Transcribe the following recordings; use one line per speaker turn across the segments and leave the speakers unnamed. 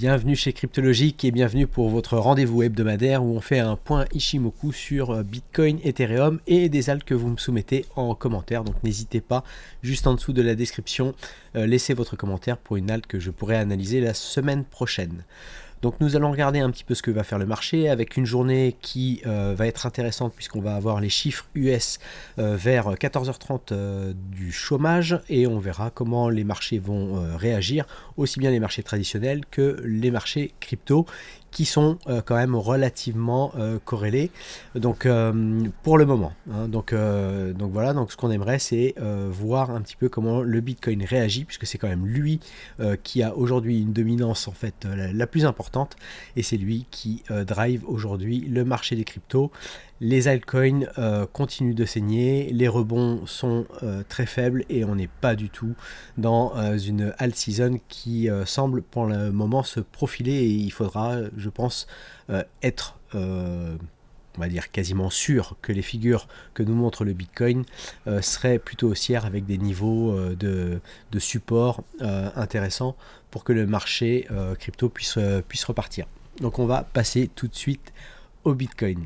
Bienvenue chez Cryptologique et bienvenue pour votre rendez-vous hebdomadaire où on fait un point Ishimoku sur euh, Bitcoin, Ethereum et des alts que vous me soumettez en commentaire. Donc n'hésitez pas, juste en dessous de la description, euh, laissez votre commentaire pour une alt que je pourrai analyser la semaine prochaine. Donc nous allons regarder un petit peu ce que va faire le marché avec une journée qui euh, va être intéressante puisqu'on va avoir les chiffres US euh, vers 14h30 euh, du chômage et on verra comment les marchés vont réagir, aussi bien les marchés traditionnels que les marchés crypto qui sont euh, quand même relativement euh, corrélés. Donc euh, pour le moment. Hein. donc, donc voilà, donc ce qu'on aimerait c'est voir un petit peu comment le Bitcoin réagit, puisque c'est quand même lui qui a aujourd'hui une dominance en fait la plus importante, et c'est lui qui drive aujourd'hui le marché des cryptos les altcoins euh, continuent de saigner, les rebonds sont euh, très faibles et on n'est pas du tout dans euh, une alt season qui semble pour le moment se profiler et il faudra, je pense, être, on va dire, quasiment sûr que les figures que nous montre le Bitcoin seraient plutôt haussières avec des niveaux de, support intéressants pour que le marché crypto puisse repartir. Donc on va passer tout de suite au Bitcoin.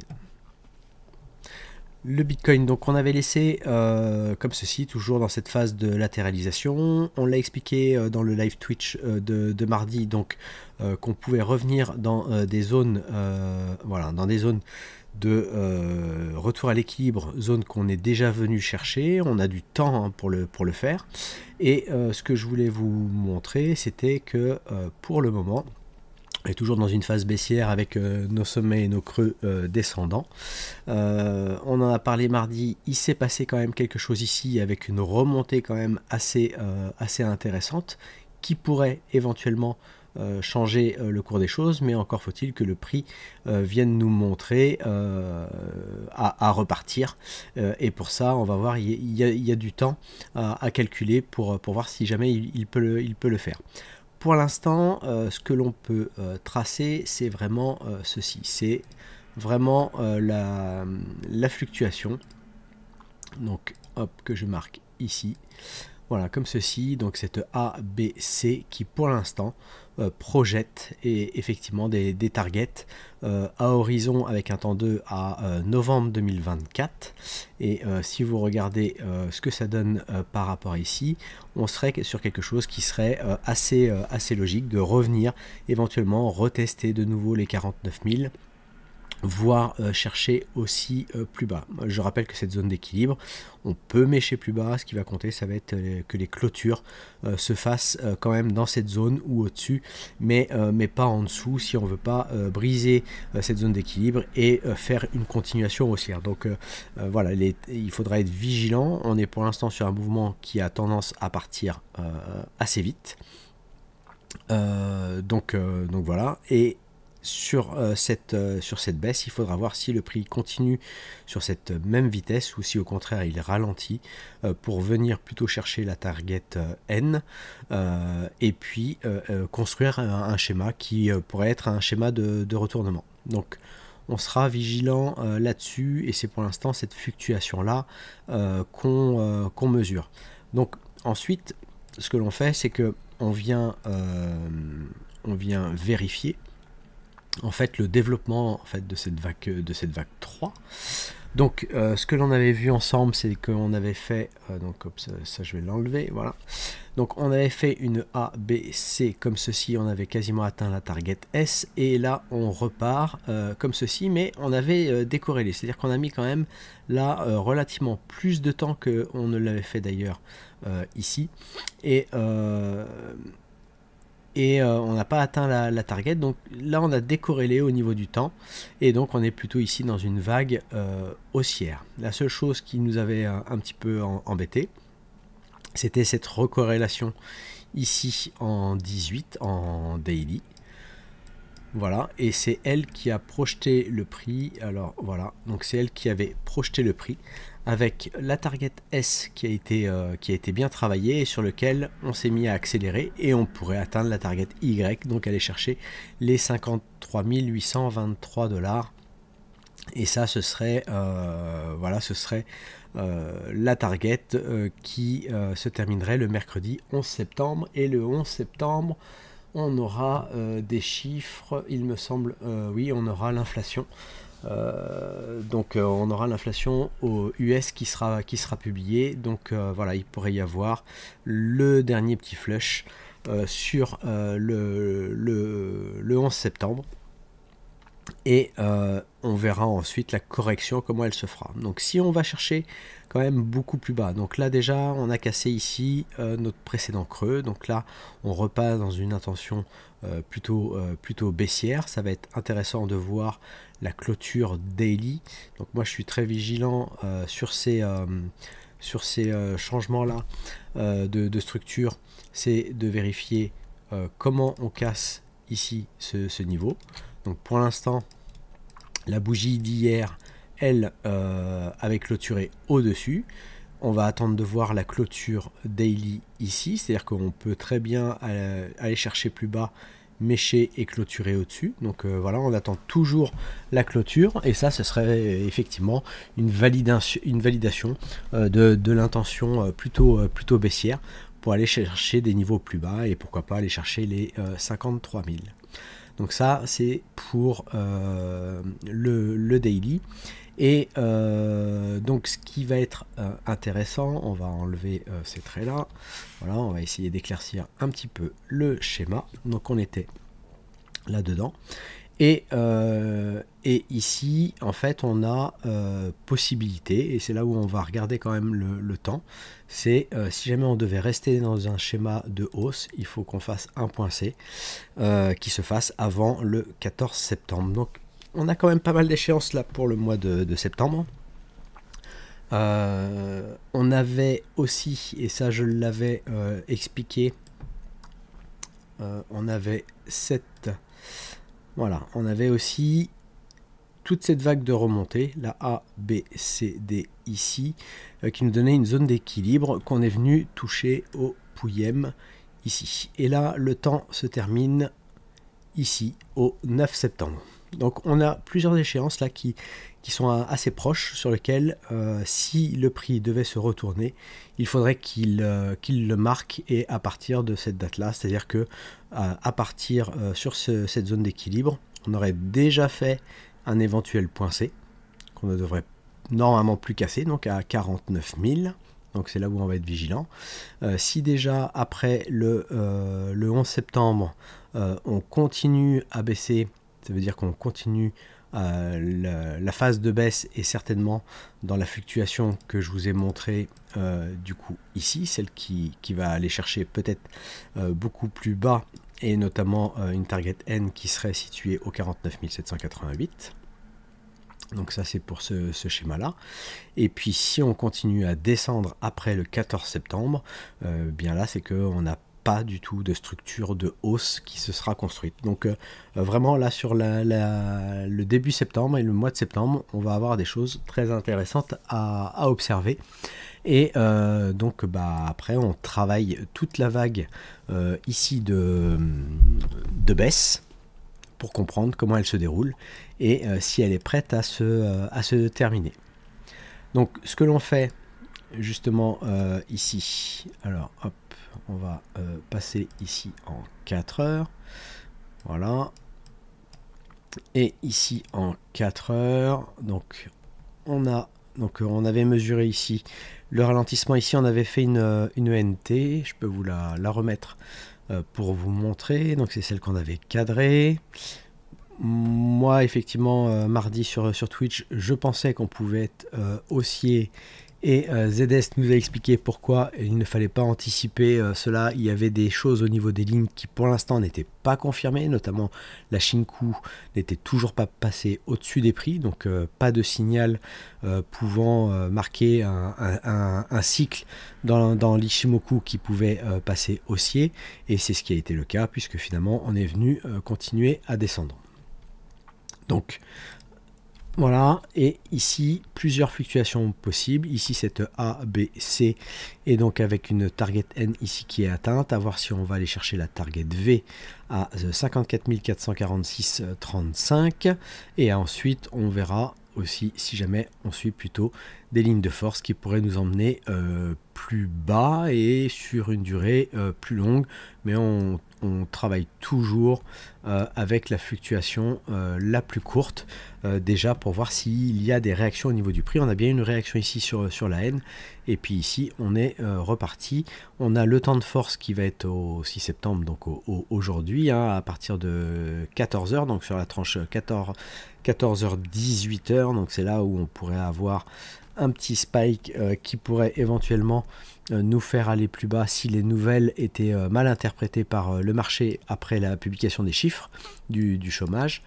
Le Bitcoin, donc on avait laissé euh, comme ceci, toujours dans cette phase de latéralisation. On l'a expliqué euh, dans le live Twitch euh, de, mardi, donc qu'on pouvait revenir dans des zones, voilà, dans des zones de retour à l'équilibre, zone qu'on est déjà venu chercher. On a du temps hein, pour le pour le faire. Et ce que je voulais vous montrer, c'était que pour le moment, est toujours dans une phase baissière avec euh, nos sommets et nos creux euh, descendants. Euh, on en a parlé mardi, il s'est passé quand même quelque chose ici avec une remontée quand même assez, assez intéressante qui pourrait éventuellement changer le cours des choses, mais encore faut-il que le prix vienne nous montrer à, repartir. et pour ça, on va voir, il y, a, du temps à, calculer pour, pour, voir si jamais il, peut, il peut le faire pour l'instant, euh, ce que l'on peut euh, tracer, c'est vraiment euh, ceci. C'est vraiment la, fluctuation. Donc, hop, que je marque ici. Voilà, comme ceci. Donc, cette ABC qui, pour l'instant, euh, projette et effectivement des, des targets euh, à horizon avec un temps 2 à euh, novembre 2024. Et si vous regardez ce que ça donne par rapport ici, on serait sur quelque chose qui serait assez, assez logique de revenir éventuellement retester de nouveau les 49 000 voire euh, chercher aussi euh, plus bas. Je rappelle que cette zone d'équilibre, on peut mécher plus bas, ce qui va compter, ça va être euh, que les clôtures se fassent quand même dans cette zone ou au-dessus, mais, mais pas en dessous si on veut pas briser cette zone d'équilibre et faire une continuation haussière. Donc voilà, il faudra être vigilant, on est pour l'instant sur un mouvement qui a tendance à partir assez vite. donc, donc voilà. Et sur, euh, cette, euh, sur cette baisse. Il faudra voir si le prix continue sur cette même vitesse ou si au contraire il ralentit euh, pour venir plutôt chercher la target N et puis construire un, schéma qui pourrait être un schéma de, retournement. Donc on sera vigilant là-dessus et c'est pour l'instant cette fluctuation-là qu'on mesure. Donc ensuite, ce que l'on fait, c'est que on vient, on vient vérifier en fait le développement en fait de cette vague euh, de cette vague 3 donc euh, ce que l'on avait vu ensemble c'est qu'on avait fait euh, donc ça, je vais l'enlever voilà donc on avait fait une A B C comme ceci on avait quasiment atteint la target S et là on repart comme ceci mais on avait décorrélé c'est à dire qu'on a mis quand même là relativement plus de temps que on ne l'avait fait d'ailleurs ici et et euh, on n'a pas atteint la, target. Donc là, on a décorrélé au niveau du temps et donc on est plutôt ici dans une vague euh, haussière. La seule chose qui nous avait euh, un, petit peu embêté, c'était cette recorrélation ici en 18 en daily. Voilà, et c'est elle qui a projeté le prix. Alors voilà, donc c'est elle qui avait projeté le prix avec la target S qui a été, euh, qui a été bien travaillée et sur lequel on s'est mis à accélérer et on pourrait atteindre la target Y, donc aller chercher les 53 823 dollars. Et ça, ce serait, euh, voilà, ce serait euh, la target qui se terminerait le mercredi 11 septembre. Et le 11 septembre, on aura des chiffres, il me semble, oui, on aura l'inflation euh, donc euh, on aura l'inflation aux US qui sera, qui sera publiée. Donc euh, voilà, il pourrait y avoir le dernier petit flush sur le, le, le 11 septembre et on verra ensuite la correction, comment elle se fera. Donc si on va chercher quand même beaucoup plus bas, donc là déjà on a cassé ici notre précédent creux, donc là on repasse dans une intention plutôt, plutôt baissière, ça va être intéressant de voir clôture daily. Donc moi je suis très vigilant euh, sur ces, euh, sur ces euh, changements-là de, structure. C'est de vérifier comment on casse ici ce, ce niveau. Donc pour l'instant, la bougie d'hier, elle, avait clôturé au-dessus on va attendre de voir la clôture daily ici, c'est-à-dire qu'on peut très bien aller chercher plus bas méché et clôturé au-dessus. Donc euh, voilà, on attend toujours la clôture et ça, ce serait euh, effectivement une validation, une validation euh, de, l'intention plutôt, plutôt baissière pour aller chercher des niveaux plus bas et pourquoi pas aller chercher les 53 000. Donc ça, c'est pour le daily. Et euh, donc ce qui va être euh, intéressant, on va enlever euh, ces traits là. Voilà, on va essayer d'éclaircir un petit peu le schéma. Donc on était là-dedans. Et, ici, en fait, on a possibilité, et c'est là où on va regarder quand même le, temps, c'est si jamais on devait rester dans un schéma de hausse, il faut qu'on fasse un point C qui se fasse avant le 14 septembre. Donc on a quand même pas mal d'échéances là pour le mois de, septembre. Euh, on avait aussi, et ça je l'avais euh, expliqué, euh, on avait cette... Voilà, on avait aussi toute cette vague de remontée, la A, B, C, D ici, qui nous donnait une zone d'équilibre qu'on est venu toucher au pouillem ici. Et là, le temps se termine ici, au 9 septembre. Donc on a plusieurs échéances là qui, sont assez proches, sur lesquelles euh, si le prix devait se retourner, il faudrait euh, qu'il le marque et à partir de cette date-là, c'est-à-dire que euh, à partir sur cette zone d'équilibre, on aurait déjà fait un éventuel point C qu'on ne devrait normalement plus casser, donc à 49 000. Donc c'est là où on va être vigilant. si déjà après le, 11 septembre, on continue à baisser ça veut dire qu'on continue euh, la, phase de baisse et certainement dans la fluctuation que je vous ai montrée euh, du coup ici, celle qui, va aller chercher peut-être euh, beaucoup plus bas et notamment une target N qui serait située au 49 788. Donc ça c'est pour ce, schéma-là. Et puis si on continue à descendre après le 14 septembre, bien là c'est qu'on a pas du tout de structure de hausse qui se sera construite. Donc euh, euh, vraiment là sur le début septembre et le mois de septembre, on va avoir des choses très intéressantes à, observer. Et euh, donc bah, après on travaille toute la vague ici de, de baisse pour comprendre comment elle se déroule et si elle est prête à se, à se terminer. Donc ce que l'on fait justement ici, alors hop, on va euh, passer ici en 4 heures. Voilà. Et ici en 4 heures, donc on a donc euh, on avait mesuré ici le ralentissement. Ici on avait fait une, euh, une ENT, je peux vous la, la remettre pour vous montrer. Donc c'est celle qu'on avait cadrée. Moi effectivement mardi sur, sur Twitch, je pensais qu'on pouvait être haussier et euh, nous a expliqué pourquoi il ne fallait pas anticiper euh, cela. Il y avait des choses au niveau des lignes qui pour l'instant n'étaient pas confirmées, notamment la Shinku n'était toujours pas passée au-dessus des prix, donc euh, pas de signal pouvant marquer un, cycle dans, dans l'Ishimoku qui pouvait passer haussier. Et c'est ce qui a été le cas, puisque finalement on est venu continuer à descendre. Donc voilà, et ici, plusieurs fluctuations possibles. Ici, cette A, B, C, et donc avec une target N ici qui est atteinte. À voir si on va aller chercher la target V à 54 euh, 35, euh, Et ensuite, on verra aussi si jamais on suit plutôt des lignes de force qui pourraient nous emmener euh, plus bas et sur une durée euh, plus longue. Mais on, travaille toujours euh, avec la fluctuation la plus courte déjà pour voir s'il y a des réactions au niveau du prix. On a bien une réaction ici sur, sur la haine et puis ici on est reparti. On a le temps de force qui va être au 6 septembre, donc aujourd'hui hein, à partir de 14h, donc sur la tranche 14 14h, 18h. Donc c'est là où on pourrait avoir un petit spike euh, qui pourrait éventuellement euh, nous faire aller plus bas si les nouvelles étaient euh, mal interprétées par le marché après la publication des chiffres du, chômage.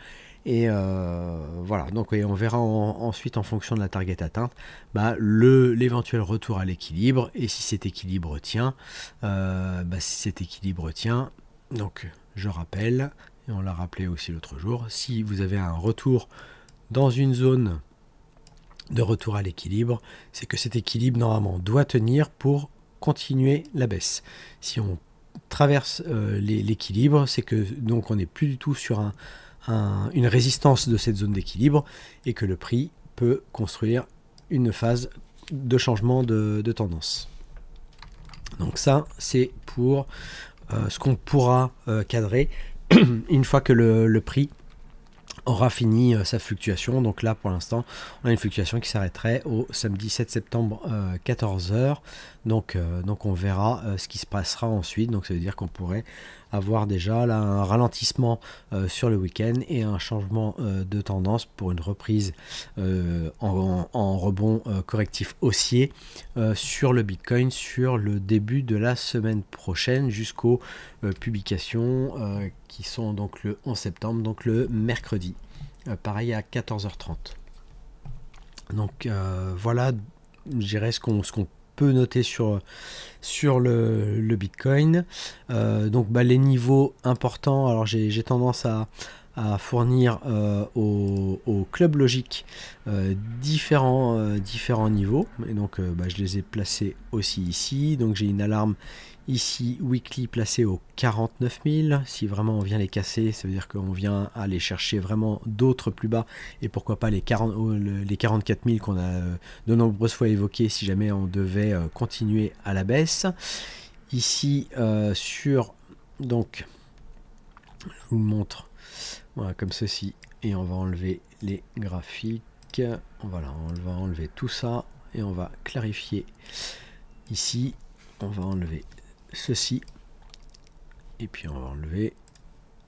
Et voilà, donc on verra ensuite en fonction de la target atteinte bah, l'éventuel retour à l'équilibre. Et si cet équilibre tient, bah, si cet équilibre tient, donc je rappelle, et on l'a rappelé aussi l'autre jour, si vous avez un retour dans une zone de retour à l'équilibre, c'est que cet équilibre normalement doit tenir pour continuer la baisse. Si on traverse euh, l'équilibre, c'est que donc on n'est plus du tout sur une résistance de cette zone d'équilibre et que le prix peut construire une phase de changement de, tendance. Donc ça, c'est pour euh, ce qu'on pourra euh, cadrer une fois que le, prix aura fini euh, sa fluctuation. Donc là, pour l'instant, on a une fluctuation qui s'arrêterait au samedi 7 septembre 14h. Euh, donc, euh, donc on verra ce qui se passera ensuite. Donc ça veut dire qu'on pourrait avoir déjà là un ralentissement euh, sur le week-end et un changement euh, de tendance pour une reprise euh, en, rebond correctif haussier sur le Bitcoin sur le début de la semaine prochaine jusqu'aux publications qui sont donc le 11 septembre, donc le mercredi, pareil à 14h30. Donc voilà, je dirais ce qu'on qu noter noté sur, sur le, le Bitcoin. Euh, donc bah, les niveaux importants, alors j'ai tendance à, à fournir euh, au, club logique euh, différents, différents niveaux. Et donc bah, je les ai placés aussi ici. Donc j'ai une alarme Ici, weekly placé aux 49 000. Si vraiment on vient les casser, ça veut dire qu'on vient aller chercher vraiment d'autres plus bas. Et pourquoi pas les, 40, les 44 000 qu'on a euh, de nombreuses fois évoqués si jamais on devait euh, continuer à la baisse. Ici, euh, sur... Donc, je vous montre. Voilà, comme ceci. Et on va enlever les graphiques. Voilà, on va enlever tout ça. Et on va clarifier ici on va enlever ceci. Et puis on va enlever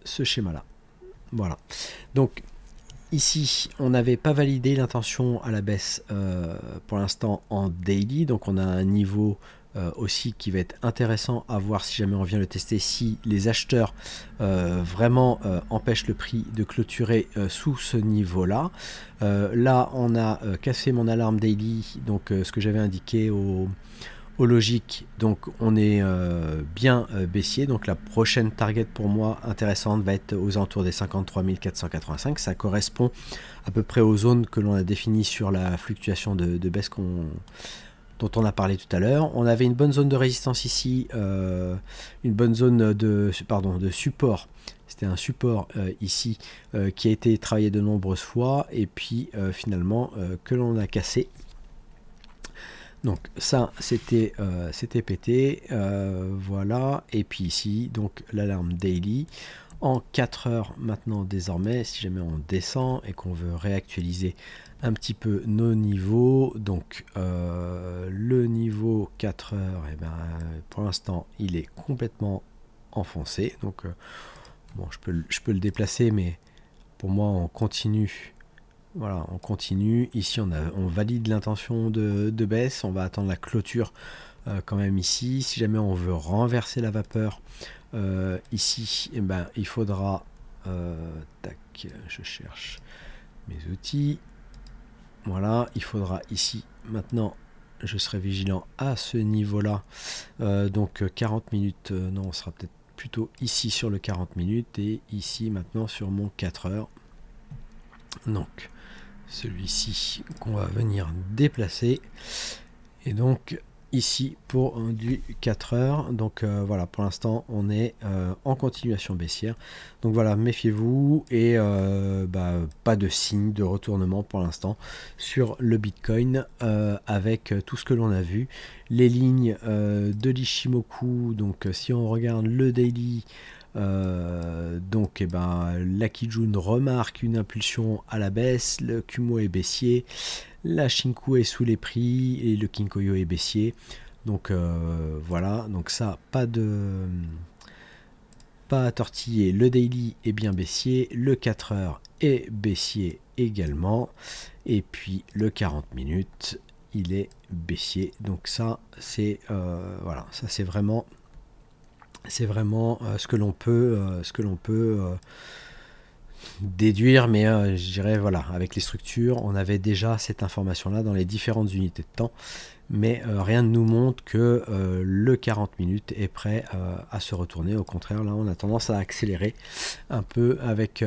ce schéma-là. Voilà. Donc ici, on n'avait pas validé l'intention à la baisse euh, pour l'instant en daily. Donc on a un niveau euh, aussi qui va être intéressant à voir si jamais on vient le tester, si les acheteurs euh, vraiment empêchent le prix de clôturer sous ce niveau-là. là, on a cassé mon alarme daily, donc ce que j'avais indiqué au logique. Donc on est euh, bien euh, baissier. Donc la prochaine target pour moi intéressante va être aux alentours des 53 485. Ça correspond à peu près aux zones que l'on a définies sur la fluctuation de, baisse qu'on dont on a parlé tout à l'heure. On avait une bonne zone de résistance ici, euh, une bonne zone de, pardon, de support. C'était un support ici qui a été travaillé de nombreuses fois et puis finalement que l'on a cassé donc ça, c'était euh, c'était pété. Euh, voilà. Et puis ici, donc l'alarme daily. En 4 heures maintenant désormais, si jamais on descend et qu'on veut réactualiser un petit peu nos niveaux, donc euh, le niveau 4 heures, et eh ben, pour l'instant il est complètement enfoncé. Donc bon, je peux, je peux le déplacer, mais pour moi on continue voilà, on continue. Ici, on, a, on valide l'intention de, baisse. On va attendre la clôture euh, quand même ici. Si jamais on veut renverser la vapeur euh, ici, eh ben, il faudra... Euh, tac, je cherche mes outils. Voilà, il faudra ici maintenant je serai vigilant à ce niveau là donc 40 minutes non on sera peut-être plutôt ici sur le 40 minutes et ici maintenant sur mon 4 heures donc celui-ci qu'on va venir déplacer et donc ici pour du 4 heures donc euh, voilà pour l'instant on est euh, en continuation baissière donc voilà méfiez-vous et euh, bah, pas de signe de retournement pour l'instant sur le bitcoin avec tout ce que l'on a vu les lignes de l'Ishimoku donc si on regarde le daily euh, donc, la eh ben, remarque une impulsion à la baisse, le Kumo est baissier, la Shinku est sous les prix et le Kinkoyo est baissier. Donc euh, voilà, donc ça, pas de pas à tortiller. Le daily est bien baissier, le 4 heures est baissier également, et puis le 40 minutes, il est baissier. Donc ça, c'est euh, voilà, ça c'est vraiment c'est vraiment euh, ce que l'on peut, euh, ce que l'on peut euh, déduire, mais je dirais, voilà, avec les structures, on avait déjà cette information-là dans les différentes unités de temps, mais rien ne nous montre que le 40 minutes est prêt à se retourner. Au contraire, là, on a tendance à accélérer un peu avec,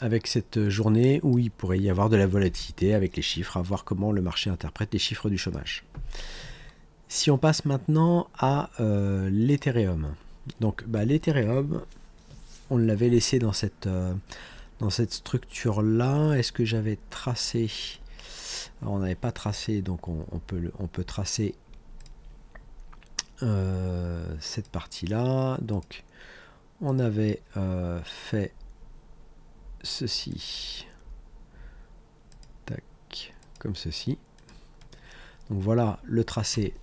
avec cette journée où il pourrait y avoir de la volatilité avec les chiffres, à voir comment le marché interprète les chiffres du chômage. Si on passe maintenant à euh, l'Ethereum. Donc bah, l'Ethereum, on l'avait laissé dans cette, euh, cette structure-là. Est-ce que j'avais tracé On n'avait pas tracé, donc on, peut, on peut tracer euh, cette partie-là. Donc on avait fait ceci. Tac, comme ceci. Donc voilà le tracé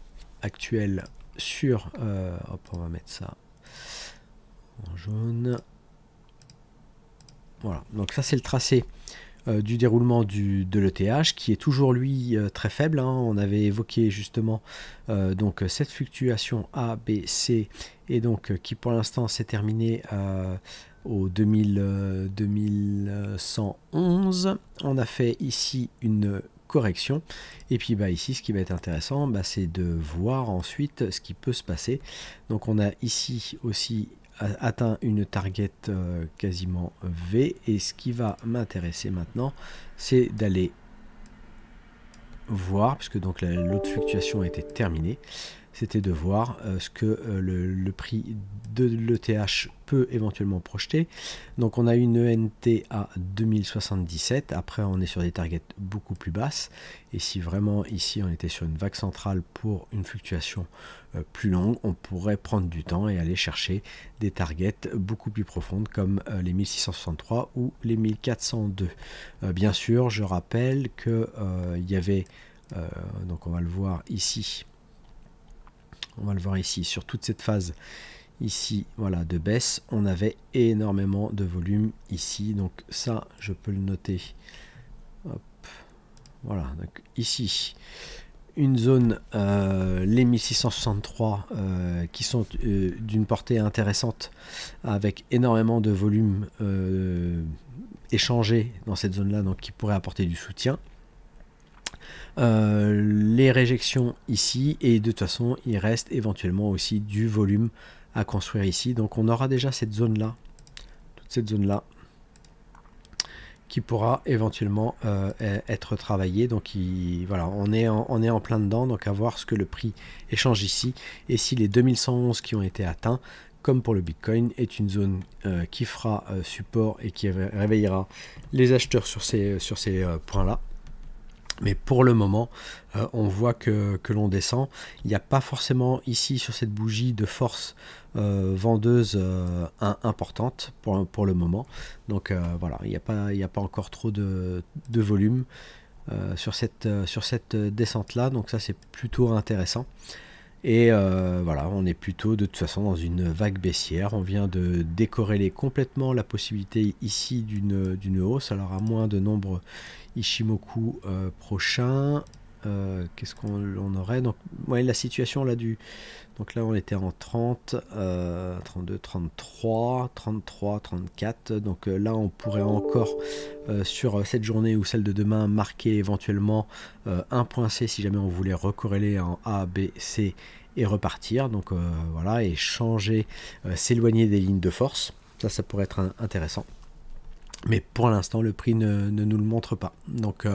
actuelle sur. Euh, on va mettre ça en jaune. Voilà, donc ça c'est le tracé euh, du déroulement du, de l'ETH qui est toujours lui euh, très faible. Hein. On avait évoqué justement donc cette fluctuation A, B, C et donc qui pour l'instant s'est terminée au 2000, 2111. On a fait ici une correction. Et puis bah, ici, ce qui va être intéressant, bah, c'est de voir ensuite ce qui peut se passer. Donc on a ici aussi atteint une target euh, quasiment V. Et ce qui va m'intéresser maintenant, c'est d'aller voir, puisque donc l'autre fluctuation était terminée, c'était de voir euh, ce que euh, le, prix de l'ETH peut éventuellement projeter. Donc on a une ENT à 2077, après on est sur des targets beaucoup plus basses, et si vraiment ici on était sur une vague centrale pour une fluctuation euh, plus longue, on pourrait prendre du temps et aller chercher des targets beaucoup plus profondes comme les 1663 ou les 1402. bien sûr, je rappelle qu'il il y avait, donc on va le voir ici, on va le voir ici, sur toute cette phase ici, voilà, de baisse, on avait énormément de volume ici. Donc ça, je peux le noter. Voilà, donc ici, une zone, euh, les 1663, euh, qui sont euh, d'une portée intéressante, avec énormément de volume échangé dans cette zone-là, donc qui pourrait apporter du soutien. Euh, les réjections ici, et de toute façon, il reste éventuellement aussi du volume à construire ici. Donc on aura déjà cette zone-là, toute cette zone-là, qui pourra éventuellement euh, e-, être travaillée. Donc il, voilà, on est, en, on est en plein dedans, donc à voir ce que le prix échange ici, et si les 2111 qui ont été atteints comme pour le Bitcoin, est une zone euh, qui fera support et qui réveillera les acheteurs sur ces, sur ces points-là. Mais pour le moment, euh, on voit que, l'on descend. Il n'y a pas forcément ici sur cette bougie de force euh, vendeuse euh, importante pour, le moment. Donc voilà, il n'y a, pas, a pas encore trop de, volume sur cette, sur cette descente-là. Donc ça, c'est plutôt intéressant. Et euh, voilà, on est plutôt de toute façon dans une vague baissière. On vient de décorréler complètement la possibilité ici d'une hausse. Alors à moins de nombre Ishimoku euh, prochain, euh, qu'est-ce qu'on aurait Donc, ouais, la situation là du. Donc là, on était en 30, 32, 33, 33, 34. Donc euh, là, on pourrait encore, euh, sur cette journée ou celle de demain, marquer éventuellement un point C si jamais on voulait recorréler en A, B, C et repartir. Donc voilà, et changer, s'éloigner des lignes de force. Ça, ça pourrait être intéressant. Mais pour l'instant, le prix ne, ne, nous le montre pas. Donc.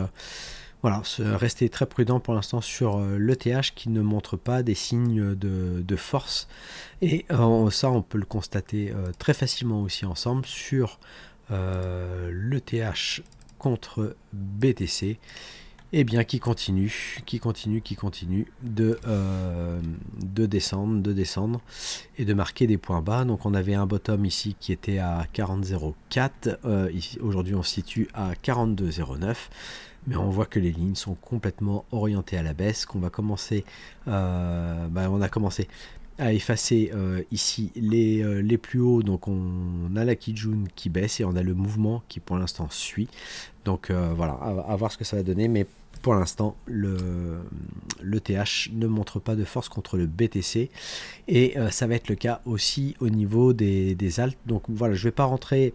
Voilà, restez très prudent pour l'instant sur euh, l'ETH qui ne montre pas des signes de, force. Et euh, ça, on peut le constater euh, très facilement aussi ensemble sur l'ETH contre BTC. Et eh bien qui continue, qui continue, qui continue de, descendre, de descendre et de marquer des points bas. Donc on avait un bottom ici qui était à 40,04. Aujourd'hui on se situe à 42,09 mais on voit que les lignes sont complètement orientées à la baisse, qu'on va commencer, euh, bah, on a commencé à effacer euh, ici les, euh, les, plus hauts, donc on a la Kijun qui baisse et on a le mouvement qui pour l'instant suit, donc voilà, à, voir ce que ça va donner, mais pour l'instant le, le TH ne montre pas de force contre le BTC et ça va être le cas aussi au niveau des, altes, donc voilà, je ne vais pas rentrer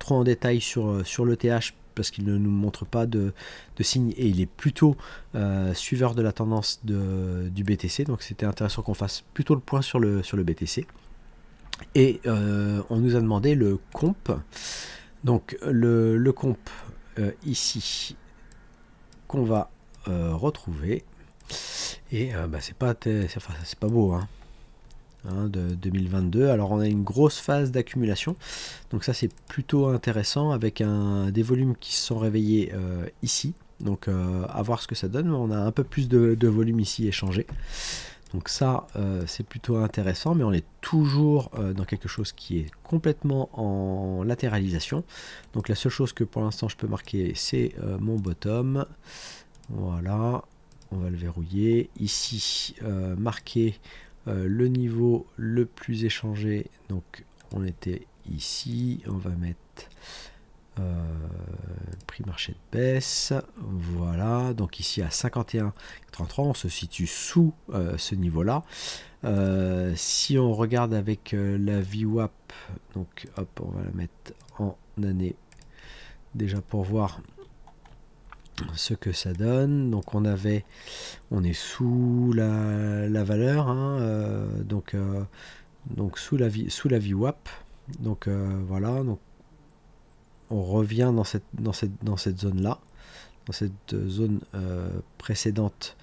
trop en détail sur, sur le TH parce qu'il ne nous montre pas de, de signes et il est plutôt euh, suiveur de la tendance de, du BTC. Donc c'était intéressant qu'on fasse plutôt le point sur le, sur le BTC. Et euh, on nous a demandé le comp. Donc le, le comp euh, ici qu'on va retrouver. Et bah, c'est pas, enfin, pas beau. Hein. Hein, de 2022. Alors on a une grosse phase d'accumulation, donc ça c'est plutôt intéressant avec un, des volumes qui se sont réveillés euh, ici. Donc euh, à voir ce que ça donne, on a un peu plus de, volume ici échangé. Donc ça, euh, c'est plutôt intéressant, mais on est toujours dans quelque chose qui est complètement en latéralisation. Donc la seule chose que pour l'instant je peux marquer, c'est mon bottom. Voilà, on va le verrouiller. Ici, marquer euh, le niveau le plus échangé, donc on était ici, on va mettre euh, prix marché de baisse, voilà, donc ici à 51,33, on se situe sous euh, ce niveau-là. si on regarde avec la VWAP, donc hop, on va la mettre en année déjà pour voir, ce que ça donne. Donc on avait, on est sous la, valeur, hein, euh, donc, euh, donc sous la vie, sous la vie WAP. Donc euh, voilà, donc on revient dans cette, dans cette, dans cette zone là, dans cette zone précédente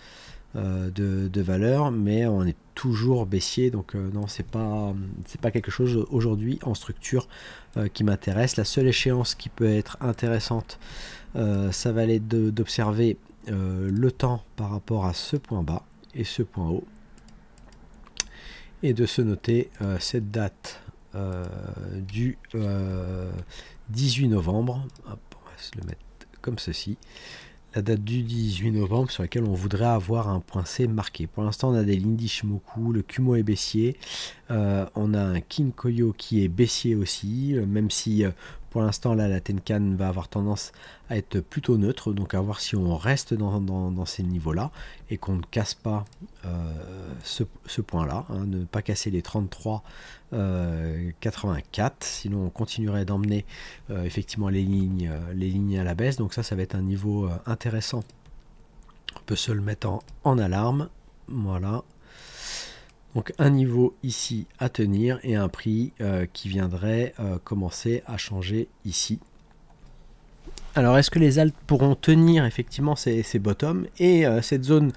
euh, de, valeur, mais on est toujours baissier. Donc euh, non, c'est pas c'est pas quelque chose aujourd'hui en structure euh, qui m'intéresse. La seule échéance qui peut être intéressante, ça va être d'observer le temps par rapport à ce point bas et ce point haut et de se noter cette date du 18 novembre. on va se le mettre comme ceci la date du 18 novembre sur laquelle on voudrait avoir un point C marqué. Pour l'instant, on a des Lindy le Kumo est baissier, euh, on a un King Koyo qui est baissier aussi, même si euh, pour l'instant, là, la Tenkan va avoir tendance à être plutôt neutre, donc à voir si on reste dans, ces niveaux-là et qu'on ne casse pas euh, ce, point-là, hein, ne pas casser les 33. 84 euh, sinon on continuerait d'emmener euh, effectivement les lignes à la baisse donc ça ça va être un niveau intéressant on peut se le mettre en alarme voilà donc un niveau ici à tenir et un prix euh, qui viendrait euh, commencer à changer ici. Alors est-ce que les alpes pourront tenir effectivement ces, ces bottoms et euh, cette zone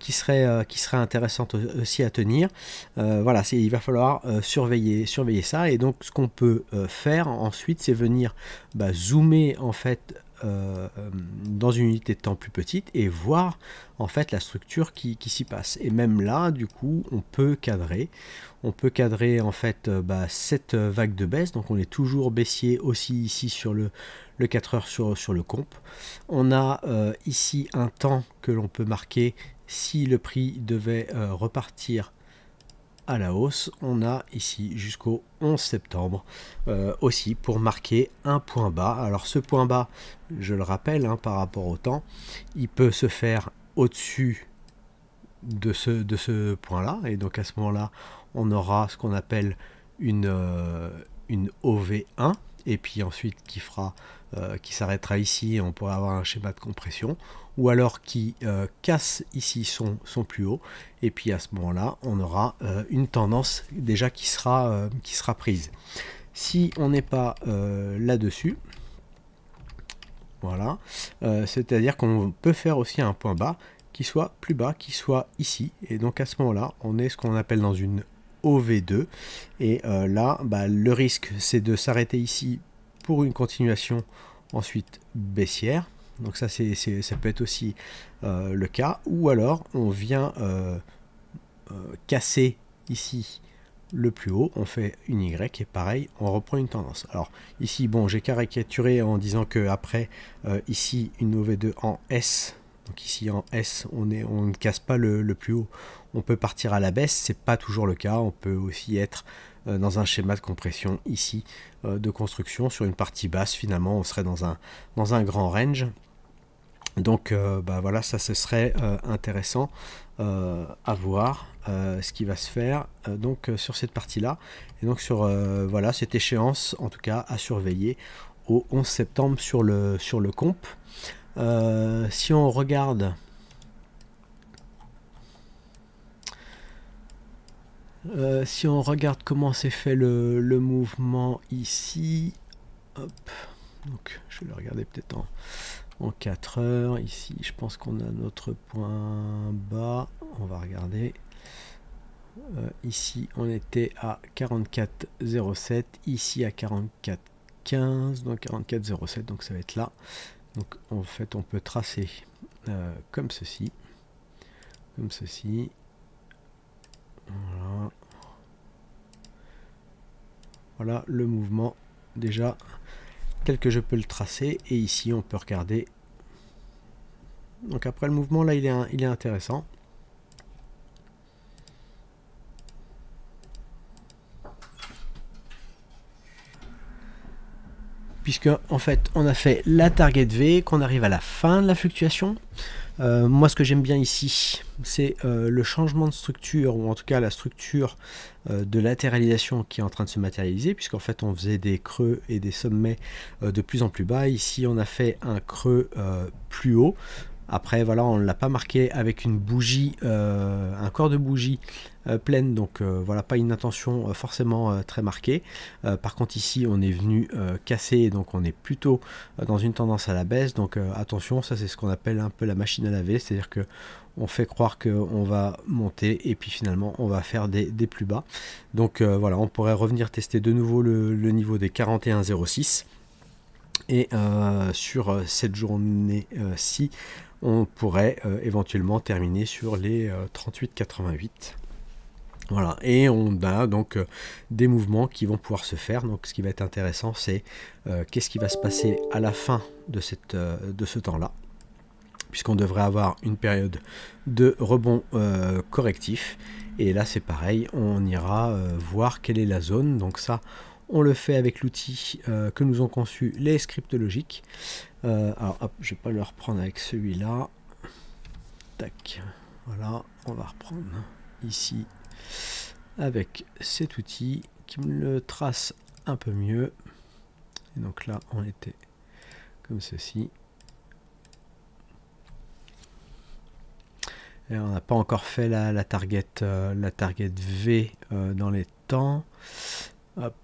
qui, serait, qui serait intéressante aussi à tenir Voilà, il va falloir surveiller, surveiller ça et donc ce qu'on peut faire ensuite c'est venir bah, zoomer en fait euh, dans une unité de temps plus petite et voir en fait la structure qui, s'y passe. Et même là, du coup, on peut cadrer. On peut cadrer en fait euh, bah, cette vague de baisse. Donc on est toujours baissier aussi ici sur le, le 4 heures sur, le comp. On a euh, ici un temps que l'on peut marquer si le prix devait repartir à la hausse. On a ici jusqu'au 11 septembre euh, aussi pour marquer un point bas. Alors ce point bas, je le rappelle hein, par rapport au temps, il peut se faire au-dessus de ce, de ce point-là. Et donc à ce moment-là, on aura ce qu'on appelle une, euh, une OV1 et puis ensuite qui fera euh, qui s'arrêtera ici, on pourrait avoir un schéma de compression, ou alors qui euh, casse ici son, plus haut, et puis à ce moment-là, on aura euh, une tendance déjà qui sera, qui sera prise. Si on n'est pas là-dessus, voilà, c'est-à-dire qu'on peut faire aussi un point bas qui soit plus bas, qui soit ici, et donc à ce moment-là, on est ce qu'on appelle dans une OV2, et là, bah, le risque c'est de s'arrêter ici pour une continuation ensuite baissière. Donc ça, c'est, ça peut être aussi euh, le cas. Ou alors, on vient euh, euh, casser ici le plus haut, on fait une Y et pareil, on reprend une tendance. Alors ici, bon, j'ai caricaturé en disant que après ici, une OV2 en S. Donc ici en S, on, est, on ne casse pas le, le plus haut. On peut partir à la baisse, c'est pas toujours le cas. On peut aussi être euh, dans un schéma de compression ici euh, de construction. Sur une partie basse, finalement, on serait dans un, dans un grand range. Donc euh, bah voilà, ça ce serait intéressant à voir ce qui va se faire donc sur cette partie-là. Et donc sur voilà, cette échéance, en tout cas, à surveiller au 11 septembre sur le, sur le comp. si on regarde Euh, si on regarde comment s'est fait le, mouvement ici, hop, donc je vais le regarder peut-être en, en 4 heures. Ici, je pense qu'on a notre point bas. On va regarder. Euh, ici, on était à 44,07. Ici, à 44,15. Donc 44,07. Donc ça va être là. Donc en fait, on peut tracer euh, comme ceci. Comme ceci. Voilà. le mouvement déjà tel que je peux le tracer. Et ici, on peut regarder. Donc après le mouvement, là, il est, il est intéressant. puisque en fait on a fait la target V, qu'on arrive à la fin de la fluctuation, euh, moi, ce que j'aime bien ici, c'est euh, le changement de structure, ou en tout cas la structure euh, de latéralisation qui est en train de se matérialiser, puisqu'en fait, on faisait des creux et des sommets de plus en plus bas. Ici, on a fait un creux plus haut. Après, voilà, on ne l'a pas marqué avec une bougie, euh, un corps de bougie euh, pleine, donc euh, voilà, pas une intention forcément très marquée. par contre, ici, on est venu casser, donc on est plutôt dans une tendance à la baisse. Donc attention, ça c'est ce qu'on appelle un peu la machine à laver, c'est-à-dire que on fait croire qu'on va monter et puis finalement on va faire des, plus bas. Donc voilà, on pourrait revenir tester de nouveau le, niveau des 41,06. Et sur cette journée-ci, on pourrait euh, éventuellement terminer sur les 38 euh, 88 Voilà, et on a donc euh, des mouvements qui vont pouvoir se faire. Donc ce qui va être intéressant, c'est qu'est-ce qui va se passer à la fin de, cette, de ce temps-là, puisqu'on devrait avoir une période de rebond correctif. Et là, c'est pareil, on ira voir quelle est la zone. Donc ça, on le fait avec l'outil euh, que nous ont conçu les scripts logiques. Euh, alors, hop, je vais pas le reprendre avec celui-là. Tac. Voilà, on va reprendre ici avec cet outil qui me le trace un peu mieux. Et donc là, on était comme ceci. Et on n'a pas encore fait la, target, euh, la target V dans les temps. Hop,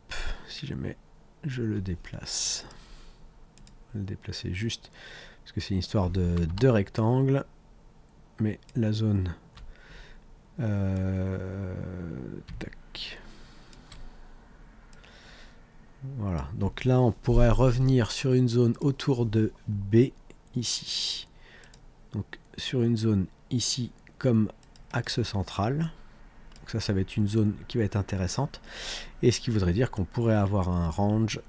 si jamais je le déplace. le déplacer juste, parce que c'est une histoire de deux rectangles. Mais la zone... Euh, voilà, donc là on pourrait revenir sur une zone autour de B ici. Donc sur une zone ici comme axe central ça, ça va être une zone qui va être intéressante. Et ce qui voudrait dire qu'on pourrait avoir un range.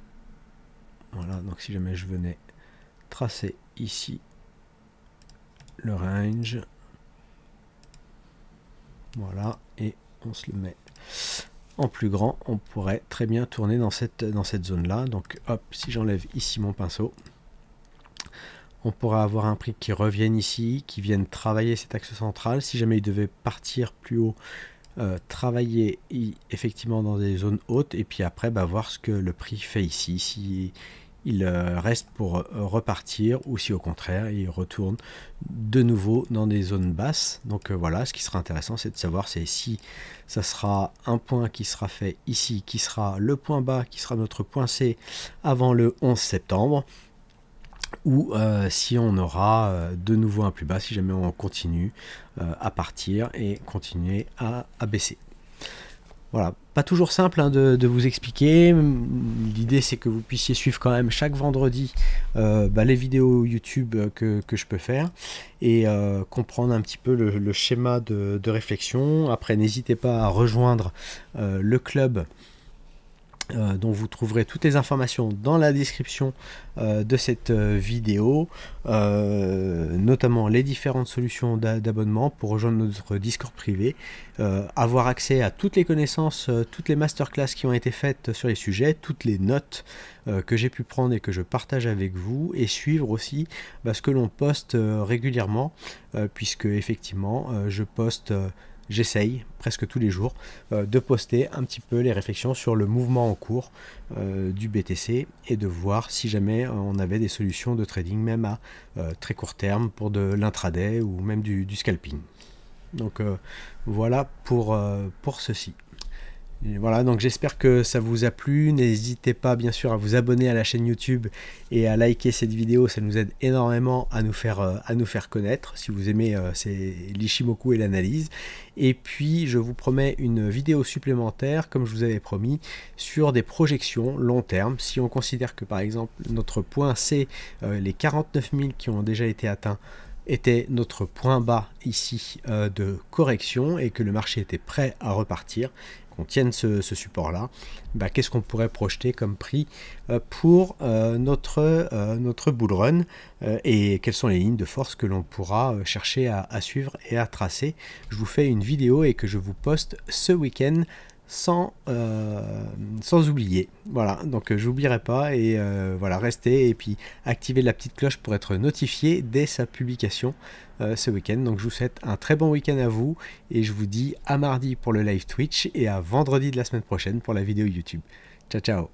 Voilà, donc si jamais je venais tracer ici le range. Voilà, et on se le met en plus grand. On pourrait très bien tourner dans cette, dans cette zone-là. Donc hop, si j'enlève ici mon pinceau, on pourrait avoir un prix qui revienne ici, qui vienne travailler cet axe central. Si jamais il devait partir plus haut, euh, travailler effectivement dans des zones hautes et puis après bah, voir ce que le prix fait ici, si il euh, reste pour euh, repartir ou si au contraire il retourne de nouveau dans des zones basses. Donc voilà, ce qui sera intéressant c'est de savoir c'est si ça sera un point qui sera fait ici, qui sera le point bas, qui sera notre point C avant le 11 septembre ou euh, si on aura euh, de nouveau un plus bas, si jamais on continue euh, à partir et continuer à, baisser. Voilà, pas toujours simple hein, de, vous expliquer. L'idée c'est que vous puissiez suivre quand même chaque vendredi bah, les vidéos YouTube que, je peux faire et comprendre un petit peu le, schéma de, réflexion. Après, n'hésitez pas à rejoindre le club euh, dont vous trouverez toutes les informations dans la description euh, de cette euh, vidéo, notamment les différentes solutions d'abonnement pour rejoindre notre Discord privé, avoir accès à toutes les connaissances, toutes les masterclass qui ont été faites sur les sujets, toutes les notes que j'ai pu prendre et que je partage avec vous, et suivre aussi bah, ce que l'on poste régulièrement, puisque effectivement je poste j'essaye presque tous les jours euh, de poster un petit peu les réflexions sur le mouvement en cours euh, du BTC et de voir si jamais euh, on avait des solutions de trading même à très court terme pour de l'intraday ou même du, du scalping. Donc voilà pour, pour ceci voilà, donc j'espère que ça vous a plu. N'hésitez pas bien sûr à vous abonner à la chaîne YouTube et à liker cette vidéo, ça nous aide énormément à nous faire, euh, à nous faire connaître. Si vous aimez euh, l'Ishimoku et l'analyse. Et puis je vous promets une vidéo supplémentaire, comme je vous avais promis, sur des projections long terme. Si on considère que par exemple notre point C, euh, les 49 000 qui ont déjà été atteints, était notre point bas ici de correction et que le marché était prêt à repartir, qu'on tienne ce, support-là, bah, qu'est-ce qu'on pourrait projeter comme prix euh, pour euh, notre, euh, notre bull run et quelles sont les lignes de force que l'on pourra chercher à, suivre et à tracer. Je vous fais une vidéo et que je vous poste ce week-end sans, sans oublier. Voilà, donc je j'oublierai pas et voilà, restez et puis activez la petite cloche pour être notifié dès sa publication euh, ce week-end. Donc je vous souhaite un très bon week-end à vous et je vous dis à mardi pour le live Twitch et à vendredi de la semaine prochaine pour la vidéo YouTube. Ciao ciao